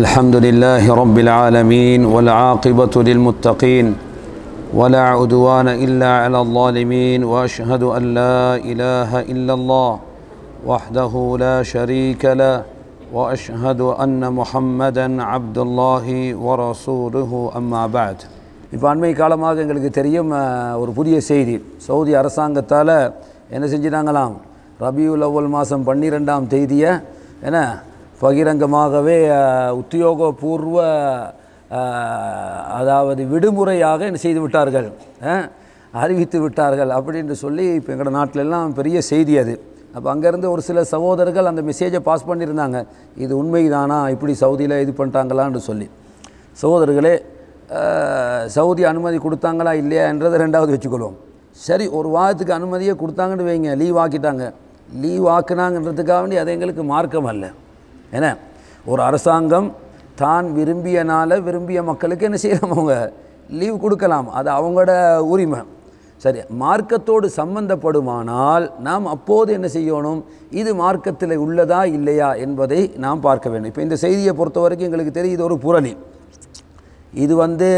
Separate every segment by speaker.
Speaker 1: الحمد لله رب العالمين والعاقبة للمتقين ولا عدوان إلا على الظالمين وأشهد أن لا إله إلا الله وحده لا شريك له وأشهد أن محمدا عبد الله ورسوله أما بعد إبان مي كلام இப்போ அண்மை காலமாக எங்களுக்கு سيدي سعودي புதிய تالا أنا அரசாங்கத்தால் என்ன ربيع الأول ماسم بني رندام தேதியை أنا பகிரங்கமாகவே உத்தியோகபூர்வ அதாவது விடுமுறையாக என்ன செய்து விட்டார்கள் அறிவித்து விட்டார்கள் அப்படின்னு சொல்லி இப்போ எங்களோட நாட்டிலெல்லாம் பெரிய செய்தி அது அப்போ அங்கேருந்து ஒரு சில சகோதரர்கள் அந்த மெசேஜை பாஸ் பண்ணியிருந்தாங்க இது உண்மைதானா இப்படி சவுதியில் இது பண்ணிட்டாங்களான்னு சொல்லி சகோதரர்களே சவுதி அனுமதி கொடுத்தாங்களா இல்லையா என்றதை ரெண்டாவது வச்சுக்கொள்வோம் சரி ஒரு வாரத்துக்கு அனுமதியே கொடுத்தாங்கன்னு வைங்க லீவ் ஆக்கிட்டாங்க லீவ் ஆக்குனாங்கன்றதுக்காக வேண்டி அது எங்களுக்கு மார்க்கம் அல்ல என்ன ஒரு அரசாங்கம் தான் விரும்பியனால் விரும்பிய மக்களுக்கு என்ன செய்யலாம் அவங்க லீவ் கொடுக்கலாம் அது அவங்களோட உரிமை சரி மார்க்கத்தோடு சம்பந்தப்படுமானால் நாம் அப்போது என்ன செய்யணும் இது மார்க்கத்தில் உள்ளதா இல்லையா என்பதை நாம் பார்க்க வேண்டும் இப்போ இந்த செய்தியை பொறுத்த வரைக்கும் எங்களுக்கு தெரியும் இது ஒரு புரணி இது வந்து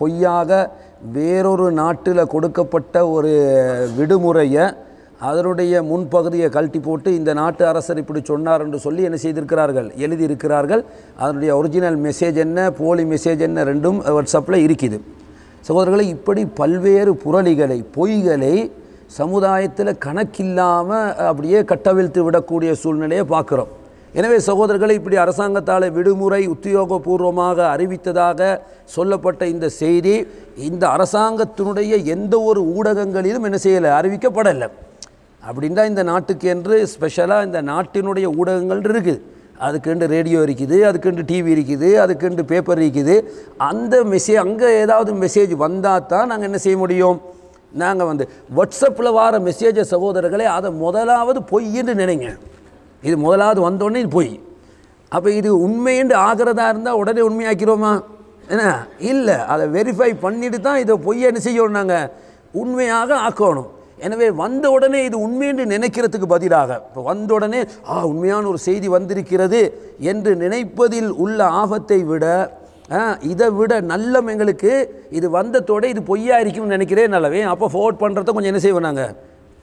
Speaker 1: பொய்யாக வேறொரு நாட்டில் கொடுக்கப்பட்ட ஒரு விடுமுறையை அதனுடைய முன்பகுதியை கழட்டி போட்டு இந்த நாட்டு அரசர் இப்படி சொன்னார் என்று சொல்லி என்ன செய்திருக்கிறார்கள் எழுதியிருக்கிறார்கள் அதனுடைய ஒரிஜினல் மெசேஜ் என்ன போலி மெசேஜ் என்ன ரெண்டும் வாட்ஸ்அப்பில் இருக்குது சகோதரர்களை இப்படி பல்வேறு புரளிகளை பொய்களை சமுதாயத்தில் கணக்கில்லாமல் அப்படியே கட்டவிழ்த்து விடக்கூடிய சூழ்நிலையை பார்க்குறோம் எனவே சகோதரர்களை இப்படி அரசாங்கத்தால் விடுமுறை உத்தியோகபூர்வமாக அறிவித்ததாக சொல்லப்பட்ட இந்த செய்தி இந்த அரசாங்கத்தினுடைய எந்த ஒரு ஊடகங்களிலும் என்ன செய்யலை அறிவிக்கப்படலை அப்படின்னா இந்த நாட்டுக்கு என்று ஸ்பெஷலாக இந்த நாட்டினுடைய ஊடகங்கள் இருக்குது அதுக்குண்டு ரேடியோ இருக்குது அதுக்குண்டு டிவி இருக்குது அதுக்குண்டு பேப்பர் இருக்குது அந்த மெசேஜ் அங்கே ஏதாவது மெசேஜ் வந்தால் தான் நாங்கள் என்ன செய்ய முடியும் நாங்கள் வந்து வாட்ஸ்அப்பில் வர மெசேஜை சகோதரர்களே அதை முதலாவது பொய்ன்னு நினைங்க இது முதலாவது வந்தோடனே இது பொய் அப்போ இது உண்மைன்னு ஆகிறதா இருந்தால் உடனே உண்மையாக்கிறோமா என்ன இல்லை அதை வெரிஃபை பண்ணிட்டு தான் இதை பொய்யை என்ன செய்யணும் நாங்கள் உண்மையாக ஆக்கணும் எனவே வந்த உடனே இது உண்மை என்று நினைக்கிறதுக்கு பதிலாக இப்போ வந்த உடனே ஆ உண்மையான ஒரு செய்தி வந்திருக்கிறது என்று நினைப்பதில் உள்ள ஆபத்தை விட இதை விட நல்லம் எங்களுக்கு இது வந்ததோட இது பொய்யா இருக்கும்னு நினைக்கிறேன் நல்லவே அப்போ ஃபோர்ட் பண்ணுறத கொஞ்சம் என்ன செய்வோம் நாங்கள்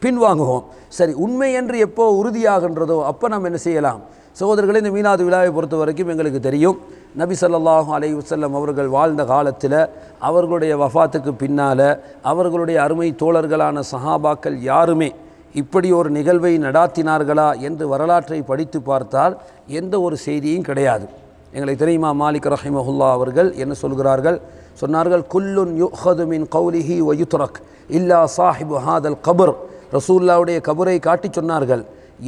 Speaker 1: பின்வாங்குவோம் சரி உண்மை என்று எப்போ உறுதியாகின்றதோ அப்போ நம்ம என்ன செய்யலாம் சகோதரர்களை இந்த மீனாது விழாவை பொறுத்த வரைக்கும் எங்களுக்கு தெரியும் நபி சொல்லாஹு அலை வசல்லம் அவர்கள் வாழ்ந்த காலத்தில் அவர்களுடைய வஃபாத்துக்கு பின்னால் அவர்களுடைய அருமை தோழர்களான சஹாபாக்கள் யாருமே இப்படி ஒரு நிகழ்வை நடாத்தினார்களா என்று வரலாற்றை படித்து பார்த்தால் எந்த ஒரு செய்தியும் கிடையாது எங்களை தெரியுமா மாலிக் ரஹிமஹுல்லா அவர்கள் என்ன சொல்கிறார்கள் சொன்னார்கள் குல்லுன் யுஹதுமின் கௌலிஹி வயுத்ரக் இல்லா சாஹிப் ஹாதல் கபர் ரசூல்லாவுடைய கபரை காட்டி சொன்னார்கள்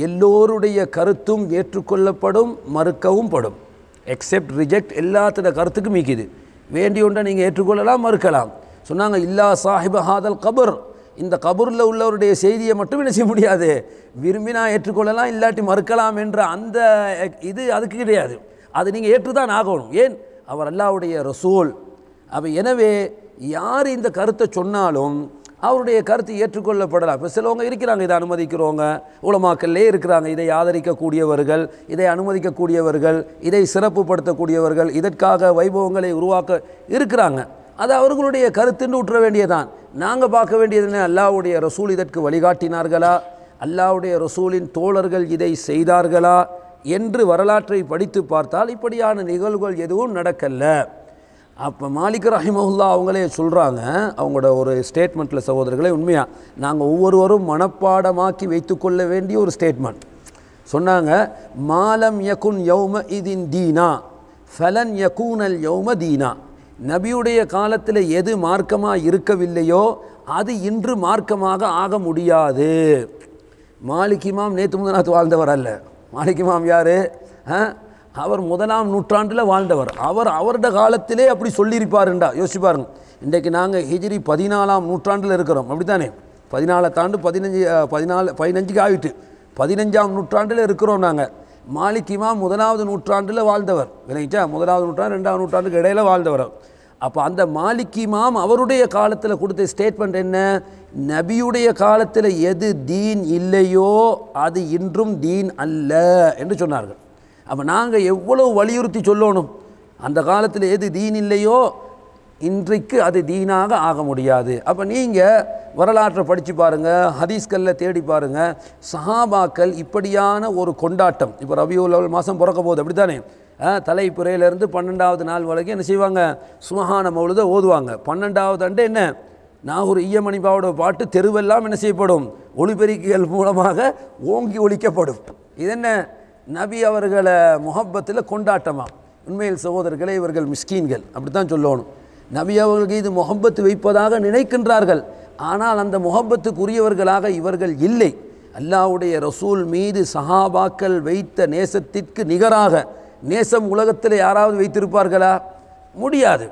Speaker 1: எல்லோருடைய கருத்தும் ஏற்றுக்கொள்ளப்படும் மறுக்கவும் படும் எக்ஸெப்ட் ரிஜெக்ட் எல்லாத்தோட கருத்துக்கும் மீக்குது வேண்டிய ஒன்றை நீங்கள் ஏற்றுக்கொள்ளலாம் மறுக்கலாம் சொன்னாங்க இல்லா சாஹிப் ஹாதல் கபர் இந்த கபூரில் உள்ளவருடைய செய்தியை மட்டும் என்ன செய்ய முடியாது விரும்பினா ஏற்றுக்கொள்ளலாம் இல்லாட்டி மறுக்கலாம் என்ற அந்த இது அதுக்கு கிடையாது அது நீங்கள் ஏற்றுதான் ஆகணும் ஏன் அவர் அல்லாவுடைய ரசூல் அவை எனவே யார் இந்த கருத்தை சொன்னாலும் அவருடைய கருத்து ஏற்றுக்கொள்ளப்படலாம் இப்போ சிலவங்க இருக்கிறாங்க இதை அனுமதிக்கிறவங்க உலமாக்கல்லே இருக்கிறாங்க இதை ஆதரிக்கக்கூடியவர்கள் இதை அனுமதிக்கக்கூடியவர்கள் இதை சிறப்புப்படுத்தக்கூடியவர்கள் இதற்காக வைபவங்களை உருவாக்க இருக்கிறாங்க அது அவர்களுடைய கருத்துன்னு உற்ற வேண்டியதான் நாங்கள் பார்க்க வேண்டியது என்ன அல்லாவுடைய ரசூல் இதற்கு வழிகாட்டினார்களா அல்லாவுடைய ரசூலின் தோழர்கள் இதை செய்தார்களா என்று வரலாற்றை படித்து பார்த்தால் இப்படியான நிகழ்வுகள் எதுவும் நடக்கலை அப்போ மாலிக் ரஹிமஹுல்லா அவங்களே சொல்கிறாங்க அவங்களோட ஒரு ஸ்டேட்மெண்ட்டில் சகோதரர்களே உண்மையாக நாங்கள் ஒவ்வொருவரும் மனப்பாடமாக்கி வைத்துக்கொள்ள வேண்டிய ஒரு ஸ்டேட்மெண்ட் சொன்னாங்க மாலம் யகுன் யௌம இதின் தீனா ஃபலன் யகூனல் யௌம தீனா நபியுடைய காலத்தில் எது மார்க்கமாக இருக்கவில்லையோ அது இன்று மார்க்கமாக ஆக முடியாது மாலிகிமாம் நேற்று நேற்று நாற்று வாழ்ந்தவர் அல்ல மாலிகிமாம் யார் அவர் முதலாம் நூற்றாண்டில் வாழ்ந்தவர் அவர் அவரோட காலத்திலே அப்படி சொல்லியிருப்பாருண்டா யோசிச்சு பாருங்க இன்றைக்கு நாங்கள் ஹிஜிரி பதினாலாம் நூற்றாண்டில் இருக்கிறோம் அப்படி தானே தாண்டு பதினஞ்சு பதினாலு பதினஞ்சுக்கு ஆகிட்டு பதினஞ்சாம் நூற்றாண்டில் இருக்கிறோம் நாங்கள் மாளிகிமா முதலாவது நூற்றாண்டில் வாழ்ந்தவர் விளங்கிச்சா முதலாவது நூற்றாண்டு ரெண்டாவது நூற்றாண்டுக்கு இடையில் வாழ்ந்தவர் அப்போ அந்த மாலிக்கிமாம் அவருடைய காலத்தில் கொடுத்த ஸ்டேட்மெண்ட் என்ன நபியுடைய காலத்தில் எது தீன் இல்லையோ அது இன்றும் தீன் அல்ல என்று சொன்னார்கள் அப்போ நாங்கள் எவ்வளோ வலியுறுத்தி சொல்லணும் அந்த காலத்தில் எது தீன் இல்லையோ இன்றைக்கு அது தீனாக ஆக முடியாது அப்போ நீங்கள் வரலாற்றை படித்து பாருங்கள் ஹதீஸ்களில் தேடி பாருங்கள் சஹாபாக்கள் இப்படியான ஒரு கொண்டாட்டம் இப்போ ரவி லெவல் மாதம் பிறக்க போகுது அப்படி தானே தலைப்புறையிலேருந்து பன்னெண்டாவது நாள் வரைக்கும் என்ன செய்வாங்க சுமஹான மௌலத ஓதுவாங்க பன்னெண்டாவது அண்டு என்ன நான் ஒரு ஈயமணிப்பாவோட பாட்டு தெருவெல்லாம் என்ன செய்யப்படும் ஒளிபெருக்கிகள் மூலமாக ஓங்கி ஒழிக்கப்படும் இது என்ன நபி அவர்களை முகப்பத்தில் கொண்டாட்டமாக உண்மையில் சகோதரர்களே இவர்கள் மிஸ்கீன்கள் அப்படி தான் சொல்லணும் நபி அவர்களுக்கு இது முகப்பத்து வைப்பதாக நினைக்கின்றார்கள் ஆனால் அந்த முகப்பத்துக்குரியவர்களாக இவர்கள் இல்லை அல்லாவுடைய ரசூல் மீது சஹாபாக்கள் வைத்த நேசத்திற்கு நிகராக நேசம் உலகத்தில் யாராவது வைத்திருப்பார்களா முடியாது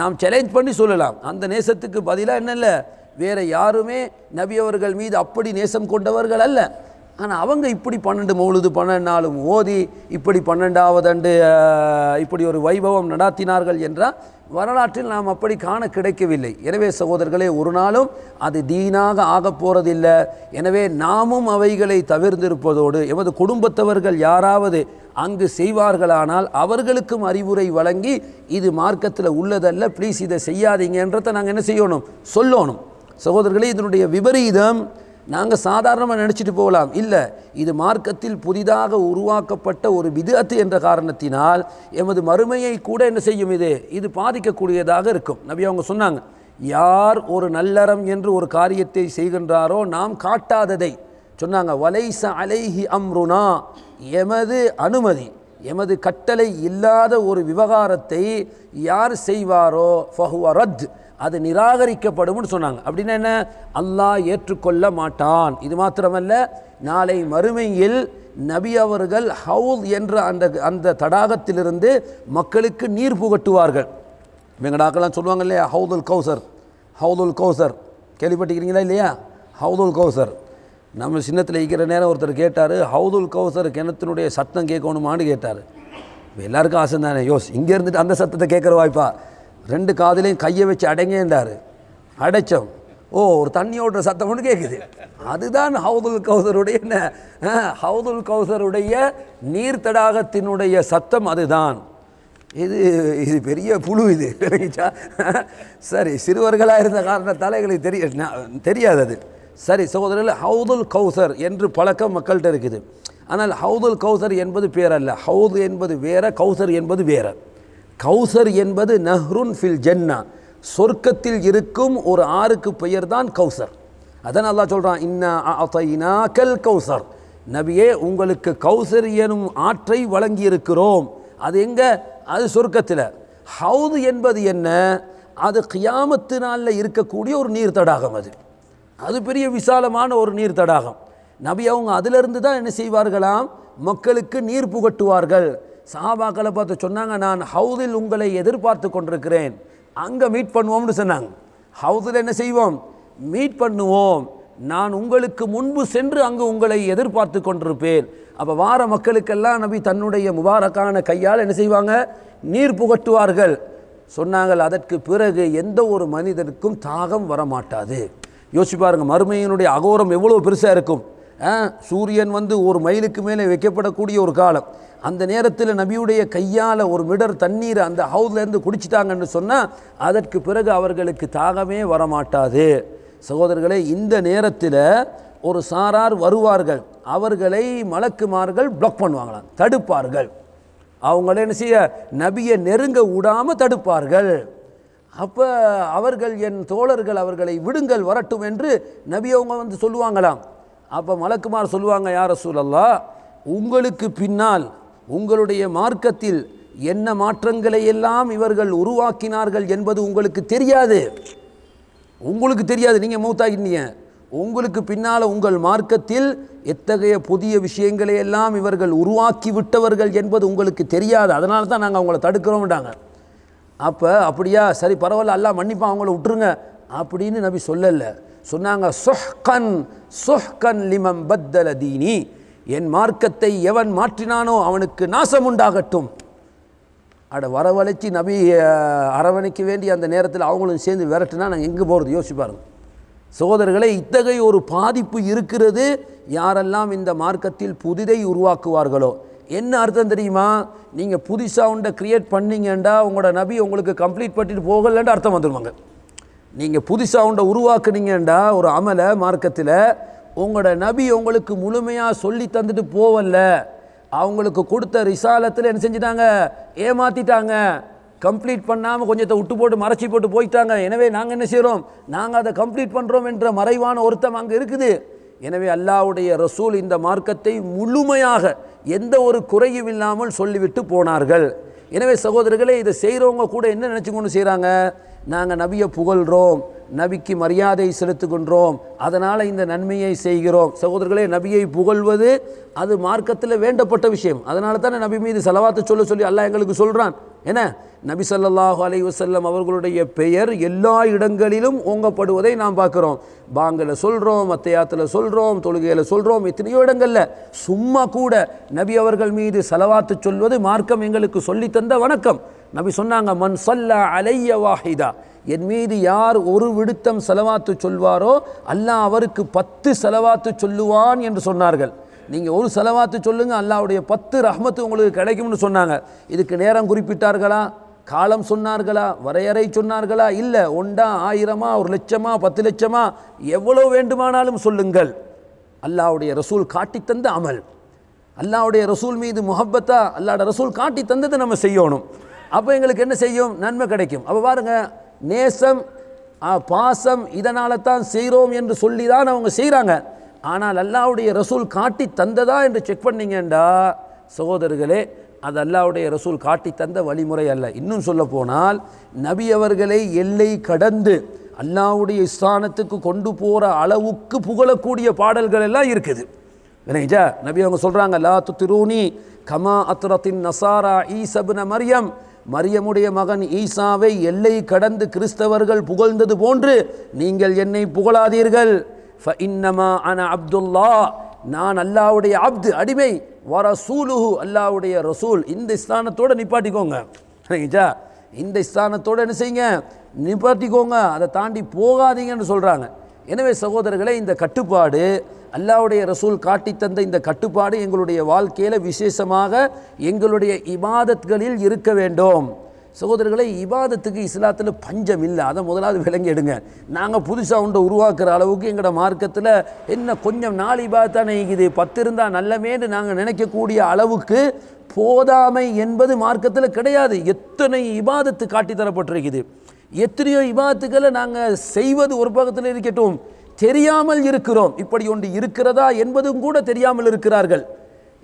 Speaker 1: நாம் சேலஞ்ச் பண்ணி சொல்லலாம் அந்த நேசத்துக்கு பதிலாக என்னல்ல வேறு யாருமே நபி அவர்கள் மீது அப்படி நேசம் கொண்டவர்கள் அல்ல ஆனால் அவங்க இப்படி பன்னெண்டு மௌலுது பன்னெண்டு நாளும் ஓதி இப்படி பன்னெண்டாவது அண்டு இப்படி ஒரு வைபவம் நடாத்தினார்கள் என்றால் வரலாற்றில் நாம் அப்படி காண கிடைக்கவில்லை எனவே சகோதரர்களே ஒரு நாளும் அது தீனாக ஆகப் போகிறதில்லை எனவே நாமும் அவைகளை தவிர்ந்திருப்பதோடு எமது குடும்பத்தவர்கள் யாராவது அங்கு செய்வார்களானால் அவர்களுக்கும் அறிவுரை வழங்கி இது மார்க்கத்தில் உள்ளதல்ல ப்ளீஸ் இதை செய்யாதீங்கன்றதை நாங்கள் என்ன செய்யணும் சொல்லணும் சகோதரர்களே இதனுடைய விபரீதம் நாங்கள் சாதாரணமாக நினச்சிட்டு போகலாம் இல்லை இது மார்க்கத்தில் புதிதாக உருவாக்கப்பட்ட ஒரு விதத்து என்ற காரணத்தினால் எமது மறுமையை கூட என்ன செய்யும் இது இது பாதிக்கக்கூடியதாக இருக்கும் நபி அவங்க சொன்னாங்க யார் ஒரு நல்லறம் என்று ஒரு காரியத்தை செய்கின்றாரோ நாம் காட்டாததை சொன்னாங்க வலைச அலைஹி அம்ருனா எமது அனுமதி எமது கட்டளை இல்லாத ஒரு விவகாரத்தை யார் செய்வாரோ ஃபஹுவ ரத் அது நிராகரிக்கப்படும்னு சொன்னாங்க அப்படின்னா என்ன அல்லாஹ் ஏற்றுக்கொள்ள மாட்டான் இது மாத்திரமல்ல நாளை மறுமையில் நபி அவர்கள் ஹவுல் என்ற அந்த அந்த தடாகத்திலிருந்து மக்களுக்கு நீர் புகட்டுவார்கள் இவங்கடாக்கெல்லாம் சொல்லுவாங்க இல்லையா ஹவுதுல் கௌசர் ஹவுதுல் கௌசர் கேள்விப்பட்டிருக்கிறீங்களா இல்லையா ஹவுதுல் கௌசர் நம்ம சின்னத்தில் இருக்கிற நேரம் ஒருத்தர் கேட்டார் ஹவுதுல் கௌசர் கிணத்தினுடைய சத்தம் கேட்கணுமான்னு கேட்டார் எல்லாருக்கும் ஆசை தானே யோஸ் இங்கே இருந்துட்டு அந்த சத்தத்தை கேட்குற வாய்ப்பா ரெண்டு காதலையும் கையை வச்சு அடங்கேண்டார் அடைச்சோம் ஓ ஒரு தண்ணி ஓடுற சத்தம் ஒன்று கேட்குது அதுதான் ஹவுதுல் கௌசருடைய என்ன ஹவுதுல் கௌசருடைய நீர் தடாகத்தினுடைய சத்தம் அதுதான் இது இது பெரிய புழு இது சரி சிறுவர்களாக இருந்த காரணத்தால் எங்களுக்கு தெரிய தெரியாது அது சரி சகோதரர்கள் ஹவுதுல் கௌசர் என்று பழக்கம் மக்கள்கிட்ட இருக்குது ஆனால் ஹவுதுல் கௌசர் என்பது பேரல்ல ஹவுது என்பது வேற கௌசர் என்பது வேற கௌசர் என்பது நஹ்ருன் ஃபில் ஜென்னா சொர்க்கத்தில் இருக்கும் ஒரு ஆறுக்கு பெயர் தான் கௌசர் அதான் நல்லா சொல்கிறான் இன்னா கல் கௌசர் நபியே உங்களுக்கு கௌசர் எனும் ஆற்றை வழங்கியிருக்கிறோம் அது எங்கே அது சொர்க்கத்தில் ஹவுது என்பது என்ன அது கியாமத்து நாளில் இருக்கக்கூடிய ஒரு நீர் தடாகம் அது அது பெரிய விசாலமான ஒரு நீர் தடாகம் நபி அவங்க அதிலிருந்து தான் என்ன செய்வார்களாம் மக்களுக்கு நீர் புகட்டுவார்கள் சஹாபாக்களை பார்த்து சொன்னாங்க நான் ஹவுதில் உங்களை எதிர்பார்த்து கொண்டிருக்கிறேன் அங்கே மீட் பண்ணுவோம்னு சொன்னாங்க ஹவுதில் என்ன செய்வோம் மீட் பண்ணுவோம் நான் உங்களுக்கு முன்பு சென்று அங்கு உங்களை எதிர்பார்த்து கொண்டிருப்பேன் அப்போ வார மக்களுக்கெல்லாம் நபி தன்னுடைய முபாரக்கான கையால் என்ன செய்வாங்க நீர் புகட்டுவார்கள் சொன்னாங்கள் அதற்கு பிறகு எந்த ஒரு மனிதனுக்கும் தாகம் வரமாட்டாது யோசிச்சு பாருங்கள் மறுமையினுடைய அகோரம் எவ்வளோ பெருசாக இருக்கும் சூரியன் வந்து ஒரு மைலுக்கு மேலே வைக்கப்படக்கூடிய ஒரு காலம் அந்த நேரத்தில் நபியுடைய கையால் ஒரு மிடர் தண்ணீரை அந்த ஹவுஸ்லேருந்து குடிச்சிட்டாங்கன்னு சொன்னால் அதற்கு பிறகு அவர்களுக்கு தாகமே வரமாட்டாது சகோதரர்களே இந்த நேரத்தில் ஒரு சாரார் வருவார்கள் அவர்களை மலக்குமார்கள் பிளாக் பண்ணுவாங்களாம் தடுப்பார்கள் அவங்கள என்ன செய்ய நபியை நெருங்க விடாமல் தடுப்பார்கள் அப்போ அவர்கள் என் தோழர்கள் அவர்களை விடுங்கள் வரட்டும் என்று நபி அவங்க வந்து சொல்லுவாங்களாம் அப்போ மலக்குமார் சொல்லுவாங்க யார சூழல்லா உங்களுக்கு பின்னால் உங்களுடைய மார்க்கத்தில் என்ன மாற்றங்களை எல்லாம் இவர்கள் உருவாக்கினார்கள் என்பது உங்களுக்கு தெரியாது உங்களுக்கு தெரியாது நீங்கள் மூத்தாகினீங்க உங்களுக்கு பின்னால் உங்கள் மார்க்கத்தில் எத்தகைய புதிய விஷயங்களை எல்லாம் இவர்கள் உருவாக்கி விட்டவர்கள் என்பது உங்களுக்கு தெரியாது அதனால தான் நாங்கள் அவங்கள தடுக்கிறோம்ட்டாங்க அப்போ அப்படியா சரி பரவாயில்ல எல்லாம் மன்னிப்பா அவங்கள விட்டுருங்க அப்படின்னு நபி சொல்லலை சொன்னாங்க சொஹ்கன் சொஹ்கன் லிமம் பத்தல தீனி என் மார்க்கத்தை எவன் மாற்றினானோ அவனுக்கு நாசம் உண்டாகட்டும் அட வரவழைச்சி நபி அரவணைக்க வேண்டிய அந்த நேரத்தில் அவங்களும் சேர்ந்து விரட்டுனா நாங்கள் எங்கே போகிறது யோசிப்பாருங்க சகோதரர்களே இத்தகைய ஒரு பாதிப்பு இருக்கிறது யாரெல்லாம் இந்த மார்க்கத்தில் புதிதை உருவாக்குவார்களோ என்ன அர்த்தம் தெரியுமா நீங்கள் புதுசாக உண்டை க்ரியேட் பண்ணீங்கண்டா உங்களோட நபி உங்களுக்கு கம்ப்ளீட் பண்ணிட்டு போகலன்ட்டு அர்த்தம் வந்துடுவாங்க நீங்கள் புதுசாக உண்டை உருவாக்குனீங்கன்றா ஒரு அமலை மார்க்கத்தில் உங்களோட நபி உங்களுக்கு முழுமையாக சொல்லி தந்துட்டு போவல்ல அவங்களுக்கு கொடுத்த ரிசாலத்தில் என்ன செஞ்சிட்டாங்க ஏமாற்றிட்டாங்க கம்ப்ளீட் பண்ணாமல் கொஞ்சத்தை விட்டு போட்டு மறைச்சி போட்டு போயிட்டாங்க எனவே நாங்கள் என்ன செய்கிறோம் நாங்கள் அதை கம்ப்ளீட் பண்ணுறோம் என்ற மறைவான ஒருத்தம் அங்கே இருக்குது எனவே அல்லாவுடைய ரசூல் இந்த மார்க்கத்தை முழுமையாக எந்த ஒரு குறையும் இல்லாமல் சொல்லிவிட்டு போனார்கள் எனவே சகோதரர்களே இதை செய்கிறவங்க கூட என்ன நினச்சிக்கொண்டு செய்கிறாங்க நாங்கள் நபியை புகழ்கிறோம் நபிக்கு மரியாதை செலுத்துகின்றோம் அதனால் இந்த நன்மையை செய்கிறோம் சகோதரர்களே நபியை புகழ்வது அது மார்க்கத்தில் வேண்டப்பட்ட விஷயம் அதனால தானே நபி மீது செலவாத்து சொல்ல சொல்லி அல்லாஹ் எங்களுக்கு சொல்கிறான் என்ன நபி சல்லாஹூ அலி வசல்லம் அவர்களுடைய பெயர் எல்லா இடங்களிலும் ஓங்கப்படுவதை நாம் பார்க்குறோம் பாங்கில் சொல்கிறோம் அத்தையாத்தில் சொல்கிறோம் தொழுகையில் சொல்கிறோம் எத்தனையோ இடங்களில் சும்மா கூட நபி அவர்கள் மீது செலவாத்து சொல்வது மார்க்கம் எங்களுக்கு சொல்லித்தந்த வணக்கம் நபி சொன்னாங்க மண் சொல்லா அலைய வாஹிதா என் மீது யார் ஒரு விடுத்தம் செலவாத்து சொல்வாரோ அல்லாஹ் அவருக்கு பத்து செலவாத்து சொல்லுவான் என்று சொன்னார்கள் நீங்கள் ஒரு செலவாத்து சொல்லுங்கள் அல்லாவுடைய பத்து ரஹமத்து உங்களுக்கு கிடைக்கும்னு சொன்னாங்க இதுக்கு நேரம் குறிப்பிட்டார்களா காலம் சொன்னார்களா வரையறை சொன்னார்களா இல்லை ஒன்றா ஆயிரமா ஒரு லட்சமா பத்து லட்சமா எவ்வளோ வேண்டுமானாலும் சொல்லுங்கள் அல்லாவுடைய ரசூல் காட்டி தந்த அமல் அல்லாவுடைய ரசூல் மீது முகப்பத்தா அல்லாட ரசூல் காட்டி தந்தது நம்ம செய்யணும் அப்போ எங்களுக்கு என்ன செய்யும் நன்மை கிடைக்கும் அப்போ பாருங்கள் நேசம் பாசம் இதனால் தான் செய்கிறோம் என்று சொல்லி தான் அவங்க செய்கிறாங்க ஆனால் அல்லாவுடைய ரசூல் காட்டி தந்ததா என்று செக் பண்ணிங்கண்டா சகோதரர்களே அது அல்லாவுடைய ரசூல் காட்டி தந்த வழிமுறை அல்ல இன்னும் சொல்ல போனால் நபி அவர்களை எல்லை கடந்து அல்லாவுடைய ஸ்தானத்துக்கு கொண்டு போகிற அளவுக்கு புகழக்கூடிய பாடல்கள் எல்லாம் இருக்குது வினைஜா நபி அவங்க சொல்கிறாங்க லா துத்திரூனி கமா அத்ரத்தின் நசாரா ஈசபுன மரியம் மரியமுடைய மகன் ஈசாவை எல்லை கடந்து கிறிஸ்தவர்கள் புகழ்ந்தது போன்று நீங்கள் என்னை புகழாதீர்கள் ஃப இன்னமா அன அப்துல்லா நான் அல்லாவுடைய அப்து அடிமை வர சூலுஹு அல்லாவுடைய ரசூல் இந்த ஸ்தானத்தோடு நிப்பாட்டிக்கோங்க சரிங்கச்சா இந்த ஸ்தானத்தோடு என்ன செய்யுங்க நிப்பாட்டிக்கோங்க அதை தாண்டி போகாதீங்கன்னு சொல்கிறாங்க எனவே சகோதரர்களே இந்த கட்டுப்பாடு அல்லாவுடைய ரசூல் காட்டி தந்த இந்த கட்டுப்பாடு எங்களுடைய வாழ்க்கையில் விசேஷமாக எங்களுடைய இபாதத்களில் இருக்க வேண்டும் சகோதரர்களை இபாதத்துக்கு இஸ்லாத்தில் பஞ்சம் இல்லை அதை முதலாவது எடுங்க நாங்கள் புதுசாக உண்டை உருவாக்குற அளவுக்கு எங்களோட மார்க்கத்தில் என்ன கொஞ்சம் நாலு இபாதத்தானே இது பத்து இருந்தால் நல்லமேன்னு நாங்கள் நினைக்கக்கூடிய அளவுக்கு போதாமை என்பது மார்க்கத்தில் கிடையாது எத்தனை இபாதத்து காட்டித்தரப்பட்டிருக்குது எத்தனையோ இபாதத்துக்களை நாங்கள் செய்வது ஒரு பக்கத்தில் இருக்கட்டும் தெரியாமல் இருக்கிறோம் இப்படி ஒன்று இருக்கிறதா என்பதும் கூட தெரியாமல் இருக்கிறார்கள்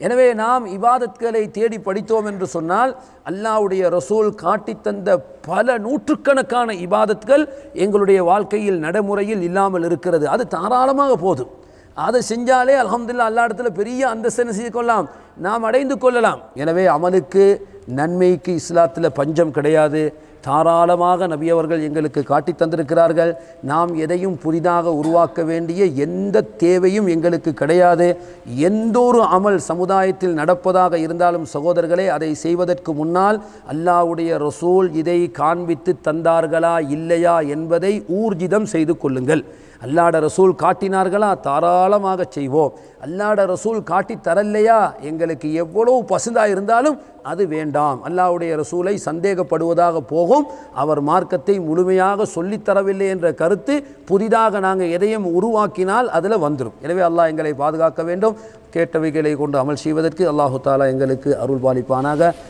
Speaker 1: எனவே நாம் இவாதத்களை தேடி படித்தோம் என்று சொன்னால் அல்லாவுடைய ரசூல் காட்டித்தந்த பல நூற்றுக்கணக்கான இபாதத்கள் எங்களுடைய வாழ்க்கையில் நடைமுறையில் இல்லாமல் இருக்கிறது அது தாராளமாக போதும் அதை செஞ்சாலே அலமதுல்லா அல்லா இடத்துல பெரிய அந்தஸ்தனை செய்து கொள்ளலாம் நாம் அடைந்து கொள்ளலாம் எனவே அமலுக்கு நன்மைக்கு இஸ்லாத்தில் பஞ்சம் கிடையாது தாராளமாக நபி அவர்கள் எங்களுக்கு காட்டி தந்திருக்கிறார்கள் நாம் எதையும் புதிதாக உருவாக்க வேண்டிய எந்த தேவையும் எங்களுக்கு கிடையாது எந்த ஒரு அமல் சமுதாயத்தில் நடப்பதாக இருந்தாலும் சகோதரர்களே அதை செய்வதற்கு முன்னால் அல்லாவுடைய ரசூல் இதை காண்பித்து தந்தார்களா இல்லையா என்பதை ஊர்ஜிதம் செய்து கொள்ளுங்கள் அல்லாட ரசூல் காட்டினார்களா தாராளமாக செய்வோம் அல்லாட ரசூல் காட்டி தரலையா எங்களுக்கு எவ்வளவு பசுந்தாக இருந்தாலும் அது வேண்டாம் அல்லாவுடைய ரசூலை சந்தேகப்படுவதாக போகும் அவர் மார்க்கத்தை முழுமையாக சொல்லித்தரவில்லை என்ற கருத்து புதிதாக நாங்கள் எதையும் உருவாக்கினால் அதில் வந்துடும் எனவே அல்லாஹ் எங்களை பாதுகாக்க வேண்டும் கேட்டவைகளை கொண்டு அமல் செய்வதற்கு அல்லாஹு தாலா எங்களுக்கு அருள் பாலிப்பானாக